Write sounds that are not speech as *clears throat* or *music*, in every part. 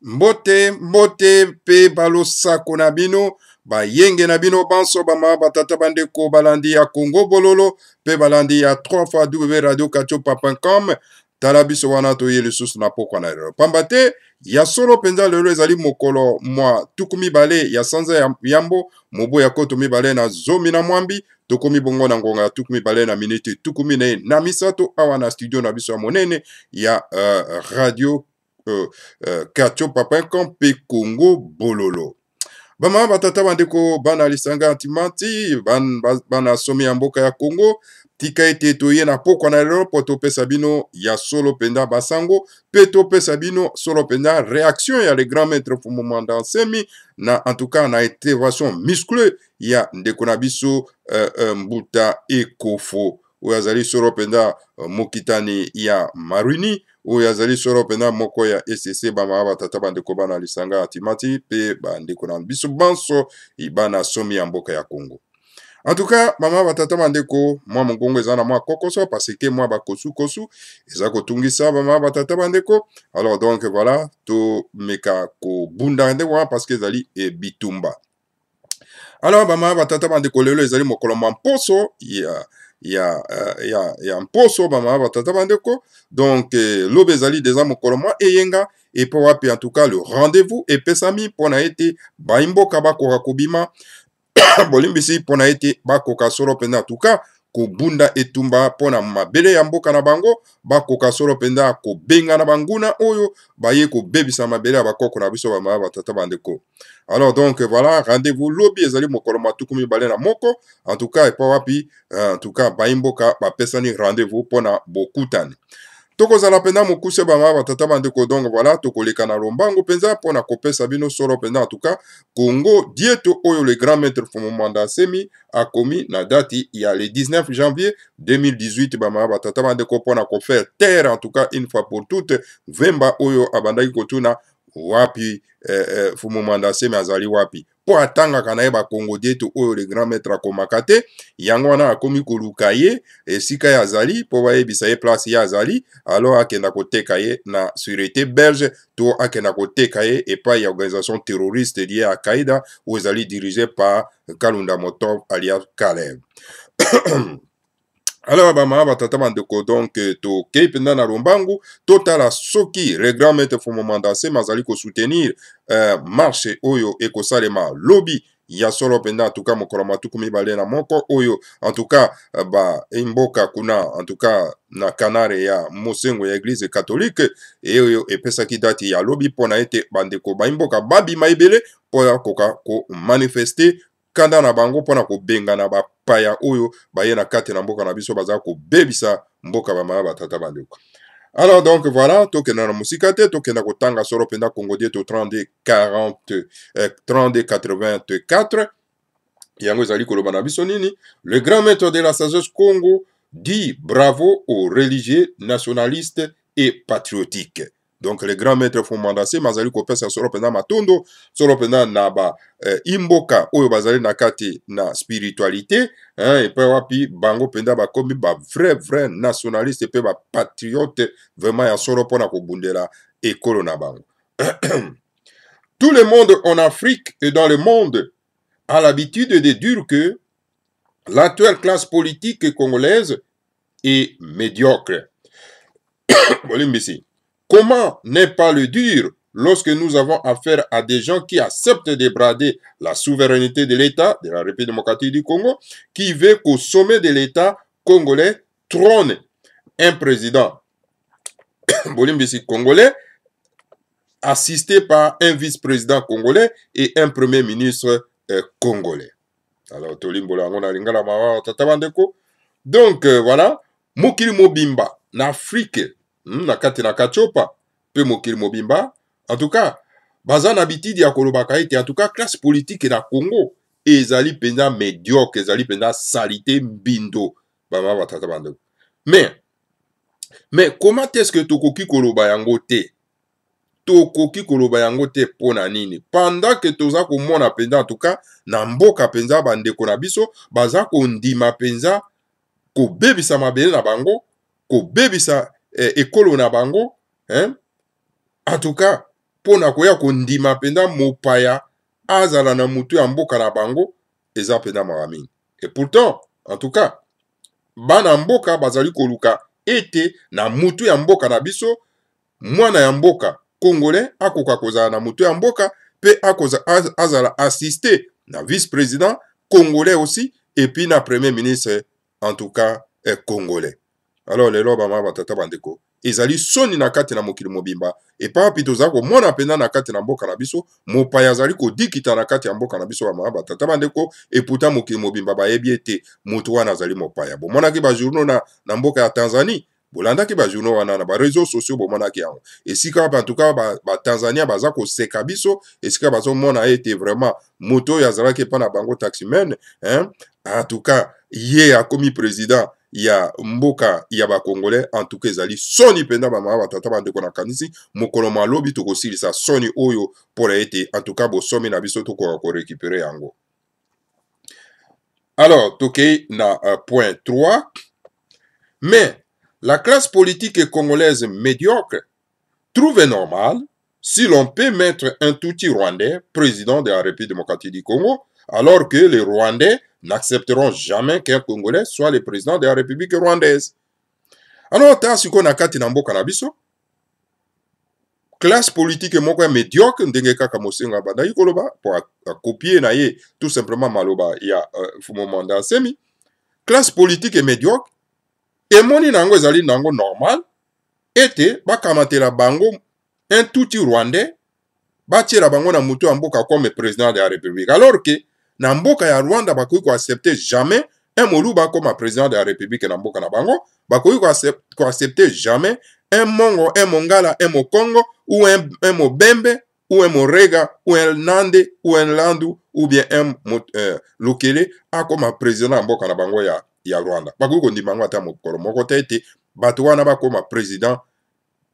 mbote mbote mpe balosako na bino bayenge na bino banso bamama batata bandeko balandi ya kongo bololo mpe balandi ya 3 fois w radio katiopapincom tala biso wana toye lisusu na pokwa na lelo pamba te ya solo mpenza lelo ezali mokolo mwa tuku mibale ya sanza yambo mobu ya koto mibale na zomi na mwambi tokomi bongo na ngonga ya tuku mibale na miniti tuku minei na misato awa na studio na biso ya monene ya uh, radio Euh, euh, quartier papinkan mpe congo bololo bamama batata bandeko bana lisanga ya ntima nti bana somi ya mboka ya congo tika ete toye na pokwa na lelo mpo topesa bino ya solo mpenza basango mpe topesa bino solo mpenza réaction ya le grand maître fumomanda nsemi na entouka na intervention muscle ya ndeko na biso uh, uh, mbuta ekofo oyo azali solo mpenza uh, mokitani ya marini oyo azali solo mpenza moko ya ecc bamaka batata bandeko bana lisanga ya timati mpe bandeko na biso banso ebana somi ya mboka ya kongo antuka mama batata bandeko mwa mongongo eza na mwa kokoso paseke mwa bakosukosu eza kotungisa bamama batata bandeko alors donc voilà tomeka kobunda ndenge wana parceke ezali ebitumba alors bamama batata bandeko lelo ezali mokolo mwa mposo ya yeah. ya, euh, ya, ya mposo bamama batata bandeko donk eh, loba ezali deja mokolo mwa eyenga epo wapi en tout cas le rendez-vous epesami mpo na ete bayimboka bakoka kobima *coughs* bolimbisi mpo na ete bakoka solo mpenza en tout cas kobunda etumba mpo na mabele ya mboka na bango bakoka solo mpenza ya kobengana banguna oyo baye kobebisa mabele ya bakoko na biso bamaya batata bandeko alors donc voilà rendez-vous lobi ezali mokolo matuku mibale na moko en tout cas epa wapi euh, en tout cas bai mboka bapesani rendez-vous mpo na bokutani tokozala mpenza mokuse banga ya batata bandeko donc voila tokoleka na lombango mpenza mpo na kopesa bino solo mpenza en tout cas congo dieto oyo le grand maître fomomanda asemi akomi na dati ya le 19 janvier 2018 banga ya batata bandeko mpo na kofaire terre en tout cas une fois pour toute vemba oyo abandaki kotuna wapi eh, eh, fumumanda sema azali wapi pour atangaka na ye bakongodie ete le grand maître akomaka te yango wana akomi koluka Et si ye azali mpo bayebisa place ye azali alors akenda koteka ye na sûreté belge to akenda koteka ye epai ya organisation terroriste lie à Kaida, ou ezali dirigé par kalunda Motov, alias Kalev. *clears throat* alors bamama batata bandeko donk eh, tokei mpenza na lombangu totala soki regrand maître fomomanda nsema azali kosoutenir uh, marche oyo ekosalema lobi ya solo mpenza antuka mokolo matuku mibale na moko oyo antuka eh, baimboka kuna antuka na kanare ya mosengo ya eglize katolike oyo epesaki dati ya lobi mpona ete bandeko baimboka babima ebele mpo ya koka komanifeste kanda na bango mpona kobengana bapaya oyo baye na kati na mboka na biso baza kobebisa mboka bamama batata bandeko alors donc voilà tokenda na mosika te tokenda kotanga solo mpenza congodier to 32 40 eh, 32 84 yango ezali koloba na biso nini le grand maître de la sagesse congo dit bravo aux religieux nationalistes et patriotiques donc les grands maîtres fondase bazali kopesa solo mpenza matondo solo mpenza na baimboka euh, oyo bazali na kati na spiritualité epai wapi bango mpenza bakomi bavrai vrai nationaliste mpe bapatriote vraiment ya solo mpona kobundela ekolo na bango *clears throat* tout le monde en afrique et dans le monde a l'habitude de dire que l'actuelle classe politique congolaise est médiocre bolimbisi *coughs* Comment n'est pas le dire lorsque nous avons affaire à des gens qui acceptent de brader la souveraineté de l'État, de la République démocratique du Congo, qui veut qu'au sommet de l'État congolais trône un président *coughs* congolais, assisté par un vice-président congolais et un premier ministre euh, congolais. Alors, Donc, euh, voilà, Mokili Mobimba, en Afrique, Hmm, na kati na katiopa mpe mokili mobimba antuka baza na bitidi ya kolobaka ete antuka classe politike na congo ezali mpenza médiocre ezali mpenza salite mbindo bamama batata bandeko mais mais comment est ce que tokoki koloba yango te tokoki koloba yango te mpo na nini pendant ke toza komona mpenza antuka na mboka mpenza bandeko na biso baza kondima mpenza kobebisa mabele na bango kobebisa Eh, ekolo na bango en tout cas mpo na koya kondima mpenza mopaya azala na motu ya mboka na bango eza mpenza mawa mingi et pourtant en tout cas bana mboka bazali koluka ete na motu ya mboka na biso mwana ya mboka congolais akoka kozala na motu ya mboka mpe azala assiste na vice-président congolais aussi epuis na premier ministre en tout cas eh, congolais alors lelo bamama batata bandeko ezali soni na kati na mokili mobimba epai wapi tozali komona mpenza na kati na mboka na biso mopaya azali kodikita na kati ya mboka na biso bamama batata bandeko eputa mokili mobimba bayebi ete moto wana azali mopaya bomonaki bajournaux na, na mboka ya tanzanie bolandaki bajournaux wana na bareseau sociaux bomonaki yango esika wapi antuka batanzania ba baza koseka biso esika bazomona ete vraiment moto oyo azalaki epai na bango taximene antuka ye akomi président ya mboka ya bacongolais antuka ezali soni mpenza bamama batata bandeko nakanisi mokolo malobi tokosilisa soni oyo mpona ete antuka bosomi na biso tokoka korekipere yango alors tokei na uh, point 3 mais la classe politique congolaise médiocre trouve normal si l'on peut mettre un touti rwandais président de la république démocratique du congo alors que les rwandais n'accepteront jamais qu'un congolais soit le président de la république rwandaise alors ta sikoyo na kati na mboka na biso classe politique moko ya médiocre ndenge kaka mosengo abandaki koloba po akopie na ye tout simplement maloba ya uh, fumo manda asemi classe politique médiocre emoni na yango ezali na yango normal ete bakamatela bango un tuti rwandais batiela bango na motu ya mboka comme président de la république alors ke na mboka ya rwanda bakoki koaccepte jamais un moluba akóma président de la république na mboka na bango bakoki koaccepte jamais un mongo un mongala un mokongo ou un, un mobembe ou un morega ou un nande ou un landu ou bien un euh, lokele akóma président ya mboka na bango ya, ya rwanda bakoki kondima yango ata mokolo moko te ete bato wana bakóma président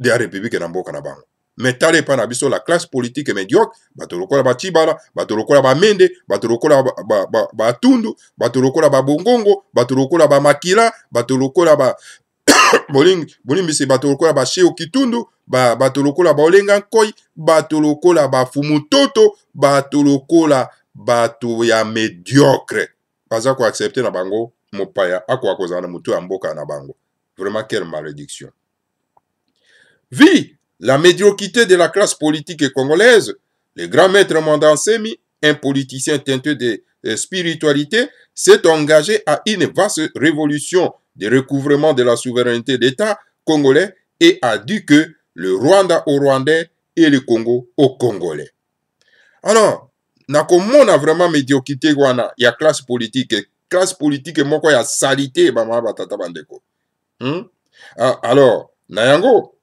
de la république na mboka na bango me tala epai na biso la classe politique médiocre bato lokola batibala bato lokola bamende bato lokola batundu bato lokola babongongo bato lokola bamakila bato lokola ba bolimbisi bato lokola basheo kitundu bato lokola baolenga nkoi bato lokola bafumutoto bato lokola bato ya médiocre baza koaccepte na bango mopaya akoka kozala na motu ya mboka na bango vraiment quelle malédiction vi la médiocrité de la classe politique congolaise, le grand maître Mandansemi, un politicien teinté de, de spiritualité, s'est engagé à une vaste révolution de recouvrement de la souveraineté d'État congolais et a dit que le Rwanda au Rwandais et le Congo au Congolais. Alors, nakomona vraiment médiocrité wana ya classe politique classe politique moko ya salite bamama batata bandeko hmm? Ah, alors na yango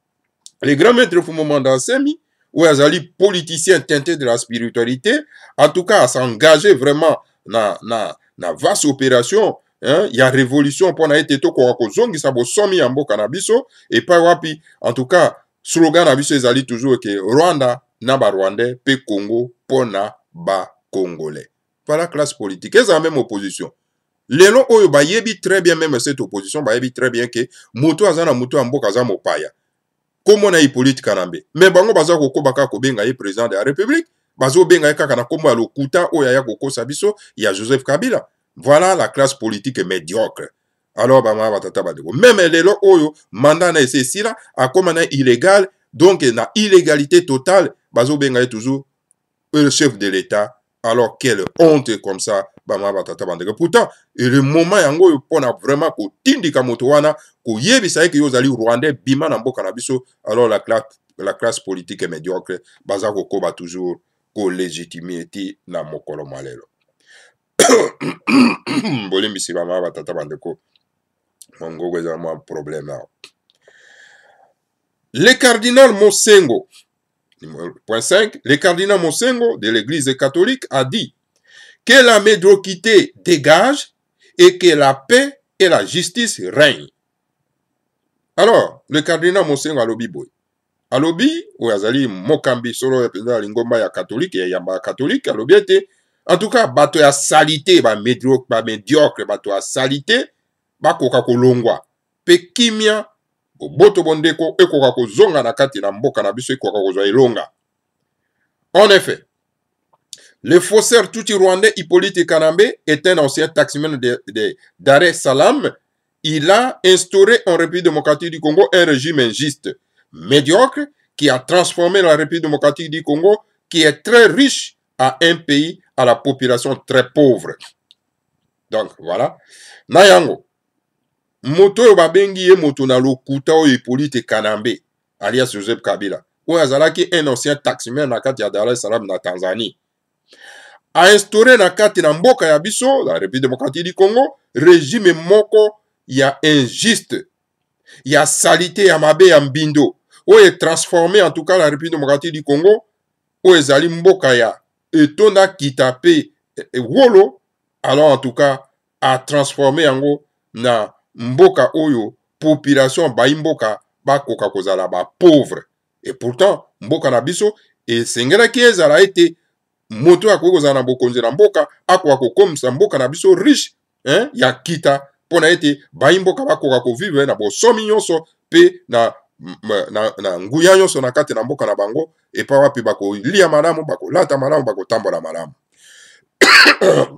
le grand maître fumomanda asemi oyo azali politicien teinté de la spiritualité en tout cas asengage vraiment na, na, na vaste opération hein, ya révolution mpo na ete tokoka kozongisa bosomi ya mboka na biso epai wapi en tout cas slogan na biso ezali toujours ke rwanda na barwandais mpe congo mpo na bacongolais mpala classe politique ezala meme opposition lelo oyo oh, bayebi très bien meme cette opposition bayebi très bien ke moto aza na moto ya mboka aza mopaya kombo na hippolyte kanambe me bango baza kokoba kaka kobenga ye président de la république bazobenga ye kaka na kombo ya lokuta oyo aya kokosa biso ya joseph kabila voilà la classe politique médiocre alors bamama batata bandeko meme lelo oyo manda na ese esila akóma na illégal donc na illégalité totale bazobenga ye toujours euh, le chef de l'état alors quelle honte comme ça bamama batata bandeke pourtant elemoma yango oyo mpona vraiment kotindika moto wana koyebisa ye ke yo ozali rwandais bima na mboka na biso alors la classe, la classe politique e médiocre baza kokoba toujours kolegitime ti na mokolo mwa lelo *coughs* bolimbisi bamama batata bandeko mongoko eza mwa problème awa le cardinal mosengo point 5 le cardinal mosengo de l'église catholique a dit que la médiocrité dégage et que la paix et la justice règnent. Alors, le cardinal Monseigneur Alobi Boy. Alobi, oyo azali mokambi solo ya mpenza ya lingomba ya katolike eyamba ya katolike alobi ete en tout cas bato ya sali te bamediocre bato ya sali te bakoka kolongwa mpe kimia boboto bondeko ekoka kozonga na kati na mboka na biso ekoka kozwa elonga en effet Le faussaire Tutsi-Rwandais Hippolyte Kanambe est un ancien taximène d'Arrêt Salam. Il a instauré en République démocratique du Congo un régime injuste, médiocre, qui a transformé la République démocratique du Congo, qui est très riche, à un pays à la population très pauvre. Donc, voilà. Nayango. moto oyo babengi ye moto na lokuta oyo hippolyte kanambe alias joseph kabila oyo azalaki un ancien taximere na kati ya dar es salaam na tanzanie ainstaure na kati na mboka ya biso na république démocratique du congo régime moko ya injuste ya salite ya mabe ya mbindo oyo etransforme en tout cas la république démocratique du congo oyo ezali mboka ya etonda kita mpe e, wolo alors en tout cas atransforme yango na mboka oyo population bayi mboka bakoka kozala bapauvre et pourtant mboka na biso esengelaki ezala ete Mm. moto akoki kozala na bokonzi na mboka akoka kokomisa mboka na biso riche hein? ya kita mpo na ete bai mboka bakoka kovivre na bosomi nyonso mpe na, na, na nguya nyonso na kati na mboka na bango epai wapi bakolia malamu bakolata malamu bakotambola malamu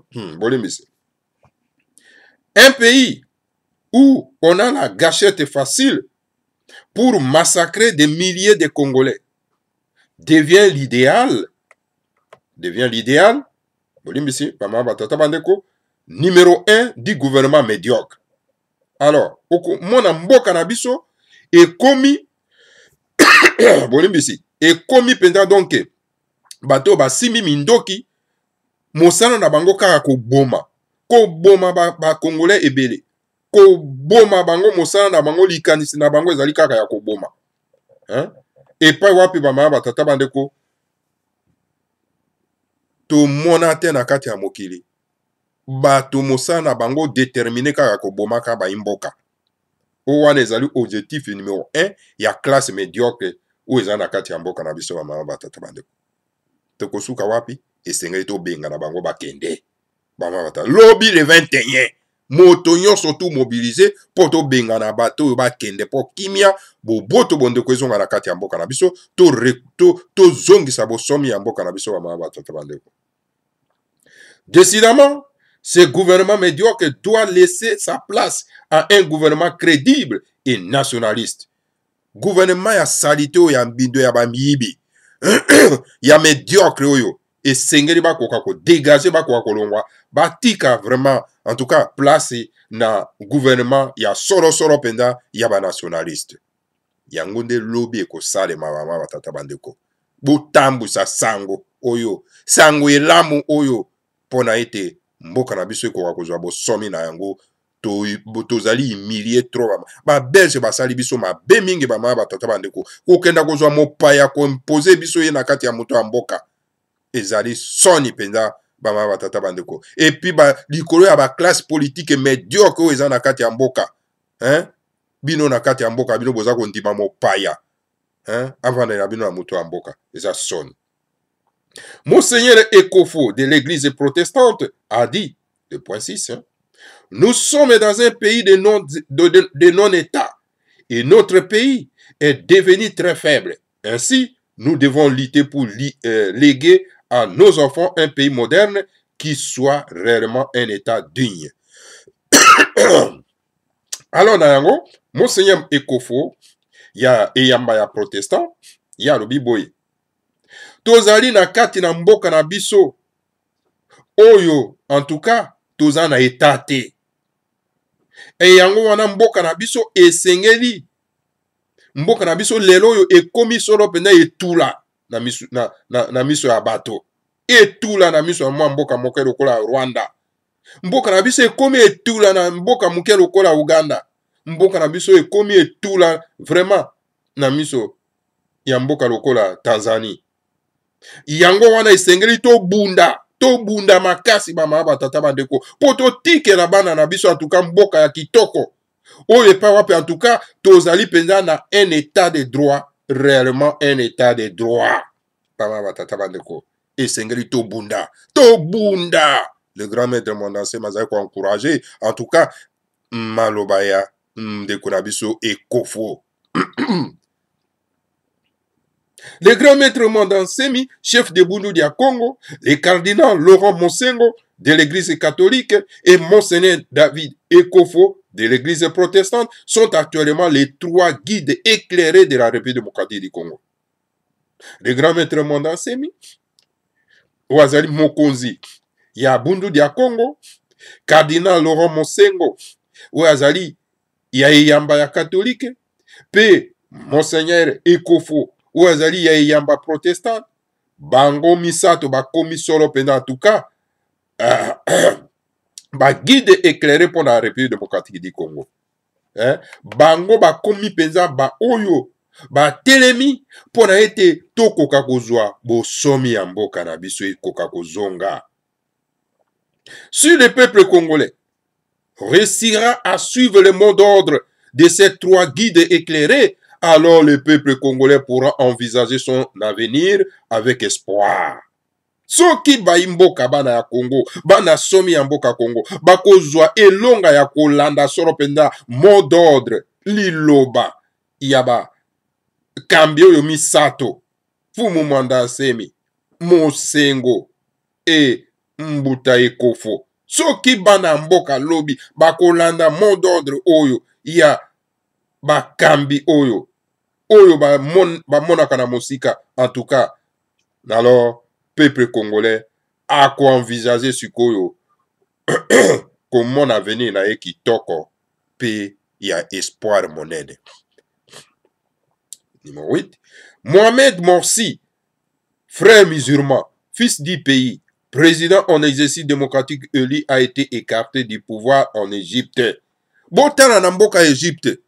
*coughs* hmm, bolimbisi un pays où on a la gâchette facile pour massacrer des milliers de Congolais devient l'idéal devient l'idéal bolimbisi bamama batata bandeko numéro 1 du gouvernement médiocre alors okomona mboka na biso ekomi *coughs* bolimbisi ekomi mpenza donke bato oyo basimbi mindoki mosala na bango kaka koboma koboma bakongolais ba ebele koboma bango mosala na bango likanisi na bango ezali kaka ya koboma epai wapi bamama batata bandeko tomona te na kati ya mokili mm. bato mosala na bango determine kaka kobomaka baimboka oyo wana ezali objectif numero 1 ya classe médiocre oyo eza na kati ya mboka na biso bamama batata bandeko tokosuka wapi esengeli tobengana bango bakende bamama batata lobi le 21 moto nyonso tu mobilize mpo tobengana bato oyo bakende mpo kimia boboto bondeko ezonga na kati ya mboka na biso tozongisa bosomi ya mboka na biso bamama batata bandeko décidément ce gouvernement médiocre doit laisser sa place à un gouvernement crédible et nationaliste gouvernement ya salite oyo ya mbindo ya bamiyibi *clears throat* ya médiocre oyo esengeli bakoka kodégage bakoka kolongwa batika vraiment en tout cas place na gouvernement ya sorosoro mpenza ya banationaliste yango nde lobi ekosalema mama batata bandeko botambusa sango oyo sango elamu oyo mpona ete mboka na biso ekoka kozwa bosomi na yango tozali to humilie tro babelge basali biso mabe mingi bamama batata bandeko kokenda kozwa mopaya koimpose biso ye na kati ya moto ya mboka ezali soni mpenza bamama batata bandeko epuis likolo ya baklasse politike mediocre oyo eza na kati ya mboka hein? bino na kati ya mboka bino boza kondima mopaya avandela bino na moto ya mboka eza soni monseigneur ekofo de l'église protestante a dit le point 6 hein? nous sommes dans un pays de non, de, de, de non état et notre pays est devenu très faible ainsi nous devons lutter pour li, euh, léguer à nos enfants un pays moderne qui soit réellement un État digne. *coughs* alors na yango monseigneur ekofo ya eyamba ya protestant ye alobi boye tozali na kati na mboka na biso oyo en tout cas toza na eta te eyango wana mboka na biso esengeli mboka na biso lelo oyo ekomi solo mpenza etula na miso, na, na, na miso ya bato etula na miso ya mwa mboka moke lokola rwanda mboka na biso ekomi etula na mboka moke lokola uganda mboka na biso ekomi etula vraiment na miso ya mboka lokola tanzanie yango wana esengeli tobunda tobunda makasi bamama batata bandeko mpo totikela bana na biso antuka mboka ya kitoko oyo epai wape antuka tozali mpenza na un état de droit réellement un état des droits pama batata bandeko esengeli tobunda tobunda le grand maître mondanse mazali koencourage en tout cas maloba ya ndeko na biso ekofo le grand maître mondansemi chef de bundu ya congo le cardinal laurent mosengo de l'Église catholique et Monseigneur David Ekofo de l'Église protestante sont actuellement les trois guides éclairés de la République démocratique du Congo. Le grand maître Mondansemi, Ouazali Mokonzi, Yabundu dia Congo, Cardinal Laurent Monsengo, Ouazali Yaeyamba ya catholique, P. Monseigneur Ekofo, Ouazali Yaeyamba protestant, Bango Misato, Bakomi Solo, en tout cas, *clears throat* baguide éclairé mpona république démocratique du congo eh? bango bakomi mpenza baoyo batelemi mpona ete tokoka kozwa bosomi ya mboka na biso ekoka kozonga si le peuple congolais réussira à suivre le mot d'ordre de ces trois guides éclairés alors le peuple congolais pourra envisager son avenir avec espoir soki bayimboka bana ya kongo bana somi ya mboka kongo bakozwa elonga ya kolanda solo mpenza mot d'ordre liloba ya bakambi oyo misato fumu mwanda asemi mosengo e mbuta ekofo soki bana ya mboka lobi bakolanda mot d'ordre oyo ya bakambi oyo oyo bamonaka ba na mosika en tout cas alors peuple congolais akoenvisage sikoyo komona *coughs* avenir na ye kitoko mpe ya espoir monene numéro 8 mohamed morsi frère musulman fils du pays président en exercice démocratique élu a été écarté du pouvoir en égypte botala na mboka égypte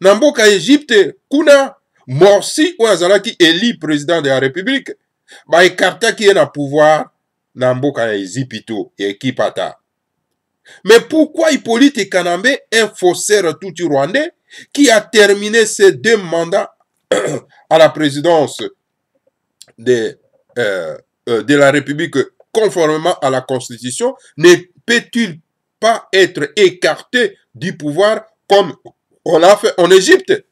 na mboka égypte kuna morsi oyo azalaki éli président de la république baekartaki ye na pouvoir na mboka ya ezipito ya ekipata mais pourquoi hippolyte kanambe un faussaire tuti rwandais qui a terminé ses deux mandats *clears throat* à la présidence de, euh, euh, de la république conformément à la constitution ne peut-il pas être écarté du pouvoir comme on l'a fait en égypte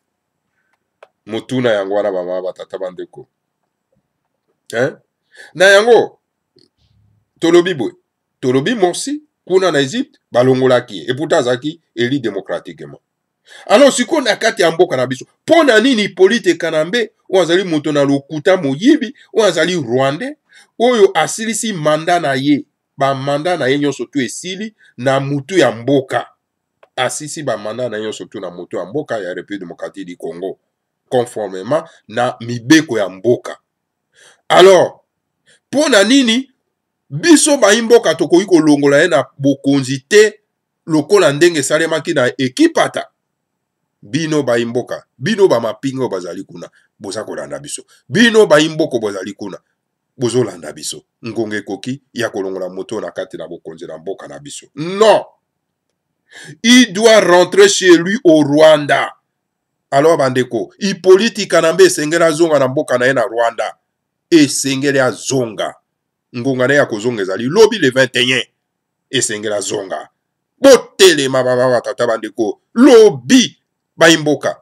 motuna yango wana bamama batata bandeko hein? na yango tolobi boye tolobi morsi kuna na egypte balongolaki ye eputa azalaki eli démocratiquement alors sikoyo na kati ya mboka na biso mpo na nini polite kanambe oyo azali moto na lokuta moyibi oyo azali rwandais oyo asilisi manda na ye bamanda na ye nyonso tu esili na mutu ya mboka asisi bamanda na ye nyonso tu na mutu ya mboka ya république démocratique du congo conformément na mibeko ya mboka alors mpo na nini biso bayimboka tokoki kolongola ye na bokonzi te lokola ndenge esalemaki na ekipata bino bayimboka bino bamapinga bazali kuna boza kolanda biso bino bayimboko bozali kuna bozolanda biso ngonga ekoki ya kolongola moto na kati na bokonzi na mboka na biso non il doit rentrer chez lui au rwanda alors bandeko ipolitika na mbe esengeli azonga na mboka na ye na rwanda esengeli azonga ngonga na ye ya kozonga ezali lobi le 21 esengeli azonga botelema baba batata bandeko lobi bayimboka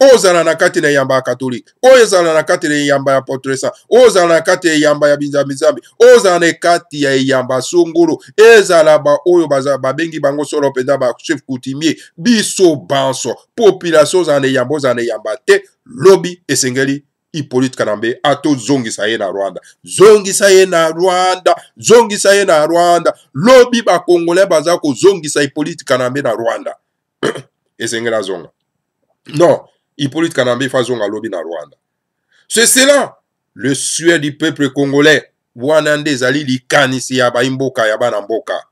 oyo ozala na kati na eyamba ya katolike oyo ezala na kati na eyamba ya potresa oyo ozala na kati ya eyamba ya binzambinzambi oyo ozala na kati ya eyamba songolo ezala baoyo babengi bango solo mpenza bachef coutumier biso banso population ozala na eyamba ozala na eyamba te lobi esengeli hippolyte kalambe atozongisa ye na rwanda zongisa ye na rwanda zongisa ye na rwanda lobi bakongolais baza kozongisa hippolyte kalambe na rwanda *clears throat* esengeli azonga non hippolyte kalambe fa azonga lobi na rwanda c'est cela le sueur du peuple congolais wana nde ezali likanisi ya baimboka ya bana mboka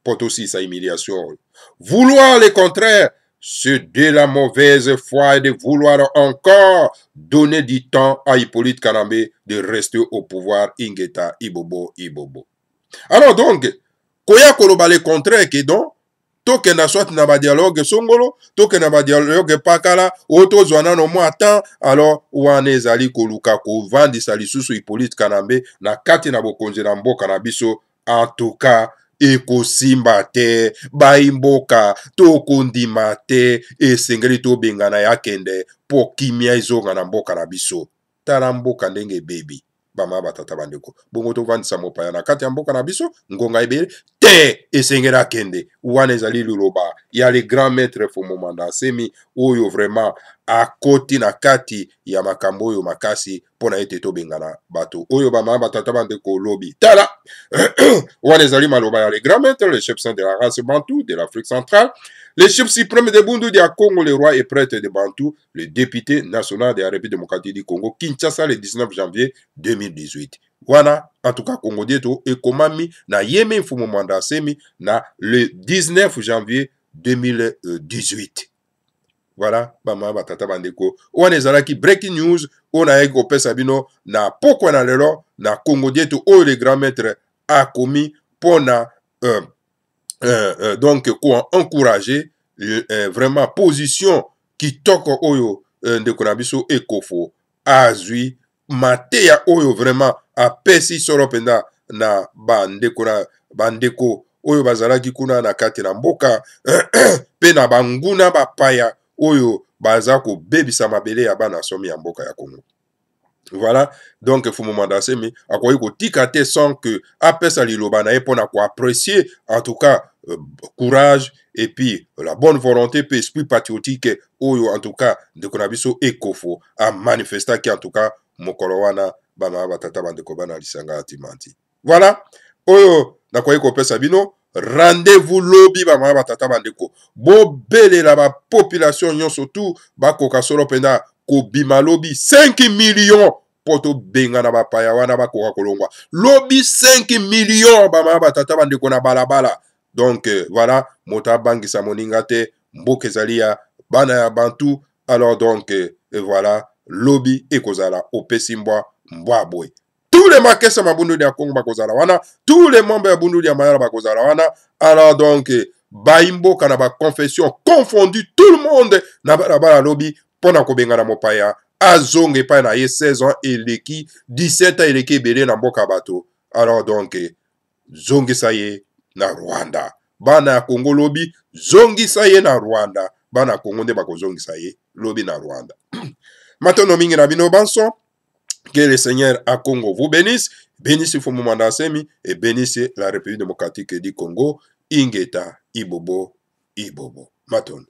mpo tosilisa humiliation oyo vouloir le contraire c'est de la mauvaise foi et de vouloir encore donner du temps à Hippolyte Kanambe de rester au pouvoir Ingeta Ibobo Ibobo. Alors donc, koya koloba le contraire ke donc tokenda soit na badialogue songolo tokenda badialogue pakala oyo tozwa nano mwa temps alors wana ezali koluka kovandisa lisusu hippolyte kanambe na kati na bokonzi na mboka na biso en tout cas ekosimba te bayimboka to kondima te esengeli tobengana ya kende mpo kimia ezonga na mboka na biso tala mboka ndenge ebebi bama ya batata bandeko bongo tovandisa mopaya na kati ya mboka na biso ngonga ebele te esengeli akende wana ezali liloba ya le grand maître fomomanda asemi oyo vraiment akoti na kati ya makambo oyo makasi mpo na ete tobengana bato oyo bamaya batata bandeko olobi tala *clears throat* wana ezali maloba ya le grand maître le chef saint de la race bantu de l'afrique centrale L'échipe suprême des Bundu à Congo, le roi et prêtre de Bantou, le député national de la République démocratique du Congo, Kinshasa le 19 janvier 2018. Wana, en tout cas, Congo Dieto et Komami, na Yeme Fumo Mandasemi, na le 19 janvier 2018. Voilà, mama batata bandeko. Wana ezalaki breaking news, ona eko pesa bino na pokwana lelo na Congo Dieto ou le grand maître a commis pona euh, Euh, euh, donc quoi encourager euh, vraiment position kitoko oyo ndeko na biso ekofo azwi mateya oyo vraiment apesi solo mpenza na bandeko na bandeko oyo bazalaki kuna na kati na mboka mpe *clears throat* na banguna bapaya oyo baza kobebisa mabele ya bana somi ya mboka ya kongo voilà donc fumu mandase mi akoki kotika te sans que apesa liloba na ye mpona koapprécie en tout cas euh, courage et puis euh, la bonne volonté mpe esprit patriotique oyo en tout cas ndeko na biso ekofo amanifestaki en tout cas mokolo wana bamama batata bandeko bana lisanga ya timanti voilà oyo nakoki kopesa bino rendez-vous lobi bamama batata bandeko bobelela bapopulation nyonso tu bakoka solo mpenza kobima lobi 5 million mpo tobengana bapaya wana bakoka kolongwa lobi 5 million bamama batata bandeko na balabala donk euh, voilà moto abangisa moninga te mboka ezali ya bana ya bantu alors donk euh, voilà lobi ekozala opesi mbwa mbwa boye tous les makese mabunduli ya kongo bakozala wana tous les membre ya bunduli ya mayala bakozala wana alors donk euh, bayimboka na baconfession confondu tout le monde na balabala lobi mpo na kobengana mopaya azonga epai na ye 16 ans eleki 17 ans eleki ebele na mboka ya bato alors donc zongisa ye na rwanda bana ya kongo lobi zongisa ye na rwanda bana ya kongo nde bakozongisa ye lobi na rwanda *clears throat* matondo mingi na bino banso que le seigneur à congo vous bénisse bénisse fumumanda asemi et bénisse la république démocratique du congo ingeta ibobo ibobo matondo